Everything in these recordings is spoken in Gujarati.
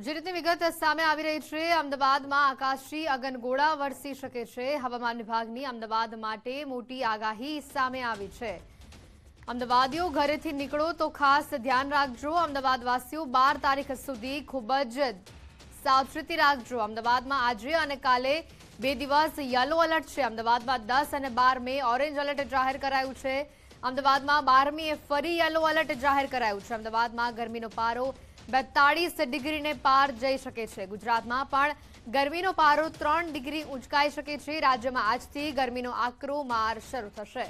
જે રીતની વિગત સામે આવી રહી છે અમદાવાદમાં આકાશી અગનગોળા વરસી શકે છે હવામાન વિભાગની અમદાવાદ માટે મોટી આગાહી સામે આવી છે અમદાવાદીઓ ઘરેથી નીકળો તો ખાસ ધ્યાન રાખજો અમદાવાદવાસીઓ બાર તારીખ સુધી ખૂબ જ સાવચેતી રાખજો અમદાવાદમાં આજે અને કાલે બે દિવસ યલો એલર્ટ છે અમદાવાદમાં દસ અને બાર મે ઓરેન્જ એલર્ટ જાહેર કરાયું છે અમદાવાદમાં બારમીએ ફરી યલો એલર્ટ જાહેર કરાયું છે અમદાવાદમાં ગરમીનો પારો બેતાળીસ ડિગ્રીને પાર જઈ શકે છે ગુજરાતમાં પણ ગરમીનો પારો ત્રણ ડિગ્રી ઉંચકાઈ શકે છે રાજ્યમાં આજથી ગરમીનો આકરો માર શરૂ થશે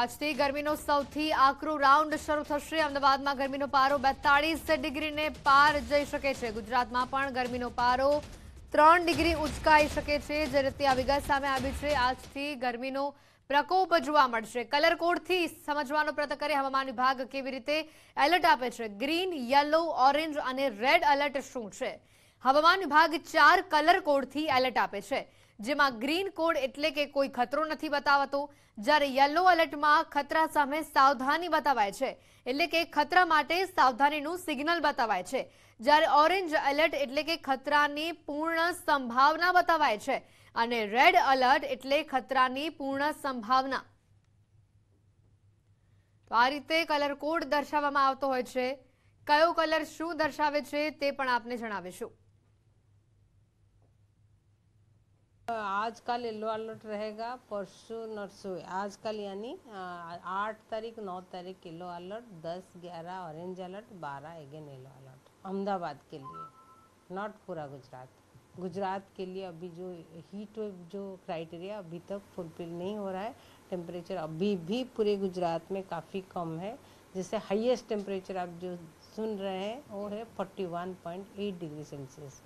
આજથી ગરમીનો સૌથી આકરો રાઉન્ડ શરૂ થશે અમદાવાદમાં ગરમીનો પારો બેતાળીસ ડિગ્રીને પાર જઈ શકે છે ગુજરાતમાં પણ ગરમીનો પારો ત્રણ ડિગ્રી ઉંચકાઈ શકે છે જે રીતે આ વિગત સામે આવી છે આજથી ગરમીનો પ્રકોપ જોવા મળશે કલર કોડથી સમજવાનો પ્રયત્ન કરે હવામાન વિભાગ કેવી રીતે એલર્ટ આપે છે ગ્રીન યલો ઓરેન્જ અને રેડ એલર્ટ શું છે હવામાન વિભાગ ચાર કલર કોડથી એલર્ટ આપે છે જેમાં ગ્રીન કોડ એટલે કે કોઈ ખતરો નથી બતાવતો જ્યારે યલો એલર્ટમાં ખતરા સામે સાવધાની બતાવાય છે એટલે કે ખતરા માટે સાવધાનીનું સિગ્નલ બતાવાય છે જ્યારે ઓરેન્જ એલર્ટ એટલે કે ખતરાની પૂર્ણ સંભાવના બતાવાય છે અને રેડ એલર્ટ એટલે ખતરાની પૂર્ણ સંભાવના આ રીતે કલર કોડ દર્શાવવામાં આવતો હોય છે કયો કલર શું દર્શાવે છે તે પણ આપને જણાવીશું आज कल येलो अलर्ट रहेगा परसों नरसों आज कल यानी आठ तारीख नौ तारीख येलो अलर्ट दस ग्यारह ऑरेंज अलर्ट बारह अगेन येलो अलर्ट अहमदाबाद के लिए नॉट पूरा गुजरात गुजरात के लिए अभी जो हीट वेव जो क्राइटेरिया अभी तक फुलफिल नहीं हो रहा है टेम्परेचर अभी भी पूरे गुजरात में काफ़ी कम है जैसे हाईएस्ट टेम्परेचर आप जो सुन रहे हैं वो है forty degree Celsius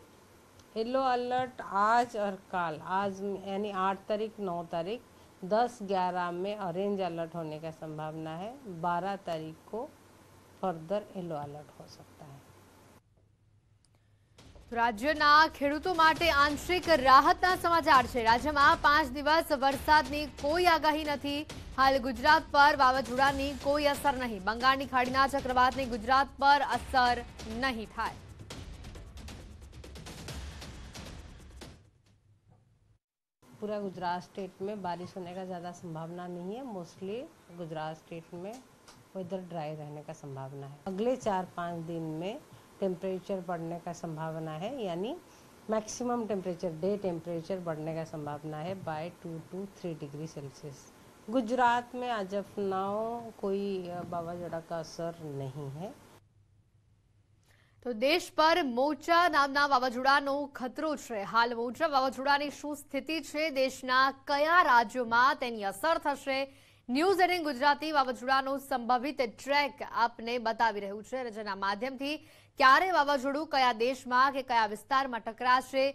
yellow alert आज और कल आज यानी आठ तारीख नौ तारीख दस ग्यारह में ऑरेंज अलर्ट होने का संभावना है बारह तारीख को ફર્ધર યલો એલર્ટ હો સકતા હૈ રાજ્યના ખેડૂતો માટે આંશિક રાહતના સમાચાર છે રાજ્યમાં પાંચ દિવસ વરસાદની કોઈ આગાહી નથી હાલ ગુજરાત પર વાવાઝોડાની કોઈ અસર નહીં બંગાળની ખાડીના ચક્રવાતની ગુજરાત પર અસર નહીં થાય पूरा गुजरात स्टेट में बारिश होने का ज़्यादा संभावना नहीं है मोस्टली गुजरात स्टेट में वेदर ड्राई रहने का संभावना है अगले चार पाँच दिन में टेम्परेचर बढ़ने का संभावना है यानी मैक्सिमम टेम्परेचर डे टेम्परेचर बढ़ने का संभावना है by two to three degree Celsius Gujarat में अजफनाओं कोई बाबा जड़ा का असर नहीं है તો દેશ પર મોચા નામના વાવાઝોડાનો ખતરો છે હાલ મોચા વાવાઝોડાની શું સ્થિતિ છે દેશના કયા રાજ્યોમાં તેની અસર થશે ન્યૂઝ એટીન ગુજરાતી વાવાઝોડાનો સંભવિત ટ્રેક આપને બતાવી રહ્યું છે અને જેના માધ્યમથી ક્યારે વાવાઝોડું કયા દેશમાં કે કયા વિસ્તારમાં ટકરાશે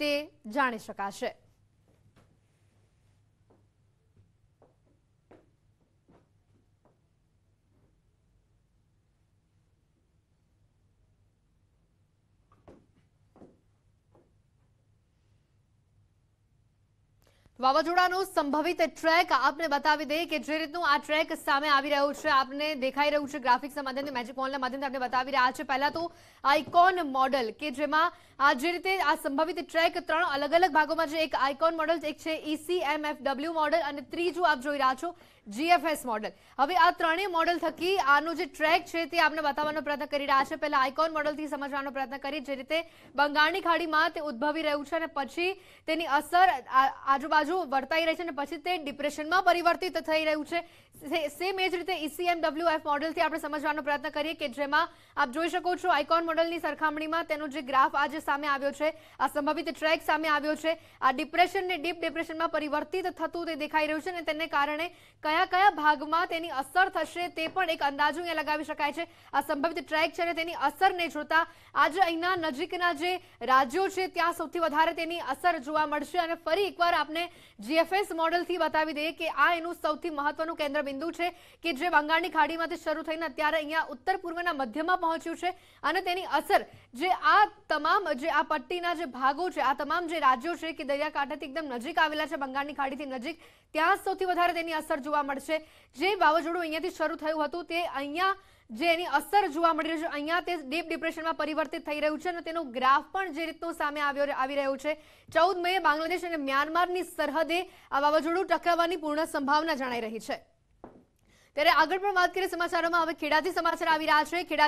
તે જાણી શકાશે વાવાઝોડાનું સંભવિત ટ્રેક આપને બતાવી દઈએ કે જે રીતનું આ ટ્રેક સામે આવી રહ્યું છે આપને દેખાઈ રહ્યું છે ગ્રાફિક્સના માધ્યમથી મેજિક મોલના માધ્યમથી આપણે બતાવી રહ્યા છે પહેલા તો આઇકોન મોડલ કે જેમાં આ જે રીતે આ સંભવિત ટ્રેક ત્રણ અલગ અલગ ભાગોમાં છે એક આઇકોન મોડલ એક છે ઈસીએમએફડબલ્યુ e મોડલ અને ત્રીજું આપ જોઈ રહ્યા છો જીએફએસ મોડલ હવે આ ત્રણેય મોડલ થકી આનો જે ટ્રેક છે તે આપણે બતાવવાનો પ્રયત્ન કરી રહ્યા છે પહેલા આઇકોન મોડલથી સમજવાનો પ્રયત્ન કરી જે રીતે બંગાળની ખાડીમાં તે ઉદ્ભવી રહ્યું છે અને પછી તેની અસર આજુબાજુ વર્તાઈ રહી છે અને પછી તે ડિપ્રેશનમાં પરિવર્તિત થઈ રહ્યું છે સેમ એ જ રીતે એફ e મોડલથી આપણે સમજવાનો પ્રયત્ન કરીએ કે જેમાં આપ જોઈ શકો છો આઇકોન મોડલની સરખામણીમાં તેનો જે ગ્રાફ આજે સામે આવ્યો છે આ સંભવિત ટ્રેક સામે આવ્યો છે આ ડિપ્રેશનને ડીપ ડિપ્રેશનમાં પરિવર્તિત થતું તે દેખાઈ રહ્યું છે અને તેને કારણે કયા કયા કયા ભાગમાં તેની અસર થશે તે પણ એક અંદાજો અહીંયા લગાવી શકાય છે આ સંભવિત ટ્રેક છે તેની અસરને જોતા આજે અહીંના નજીકના જે રાજ્યો છે ત્યાં સૌથી વધારે તેની અસર જોવા મળશે અને ફરી એકવાર આપણે જીએફએસ મોડલથી બતાવી દઈએ કે આ એનું સૌથી મહત્વનું કેન્દ્ર બિંદુ છે કે જે બંગાળની ખાડીમાંથી શરૂ થઈને અત્યારે અહીંયા ઉત્તર પૂર્વના મધ્યમાં પહોંચ્યું છે અને તેની અસર જે આ તમામ જે આ પટ્ટીના જે ભાગો છે આ તમામ જે રાજ્યો છે કે દરિયાકાંઠાથી એકદમ નજીક આવેલા છે બંગાળની ખાડીથી નજીક ત્યાં સૌથી વધારે તેની અસર જોવા જોવા મળશે જે વાવાઝોડું અહીંયાથી શરૂ થયું હતું તે અહીંયા જે એની અસર જોવા મળી રહી છે અહીંયા તે ડીપ ડિપ્રેશનમાં પરિવર્તિત થઈ રહ્યું છે અને તેનો ગ્રાફ પણ જે રીતનો સામે આવ્યો આવી રહ્યો છે ચૌદ મે બાંગ્લાદેશ અને મ્યાનમારની સરહદે આ વાવાઝોડું ટકરાવવાની પૂર્ણ સંભાવના જણાઈ રહી છે ત્યારે આગળ પણ વાત કરીએ સમાચારોમાં હવે ખેડાથી સમાચાર આવી રહ્યા છે ખેડા